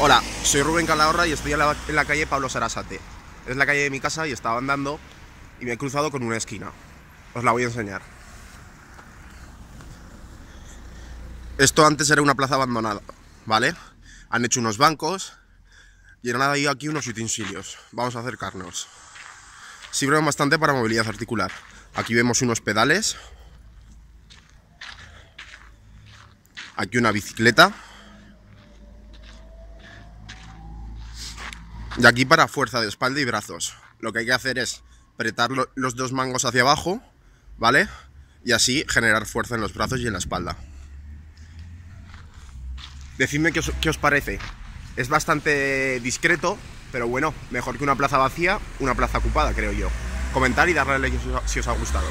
Hola, soy Rubén Calahorra y estoy en la, calle Pablo Sarasate. Es la calle de mi casa y estaba andando y me he cruzado con una esquina. Os la voy a enseñar. Esto antes era una plaza abandonada, ¿vale? Han hecho unos bancos y han y aquí unos utensilios. Vamos a acercarnos. Sirven bastante para movilidad articular. Aquí vemos unos pedales. Aquí una bicicleta. De aquí para fuerza de espalda y brazos. Lo que hay que hacer es apretar los dos mangos hacia abajo, ¿vale? Y así generar fuerza en los brazos y en la espalda. Decidme qué os, qué os parece. Es bastante discreto, pero bueno, mejor que una plaza vacía, una plaza ocupada, creo yo. Comentar y darle like si os ha gustado.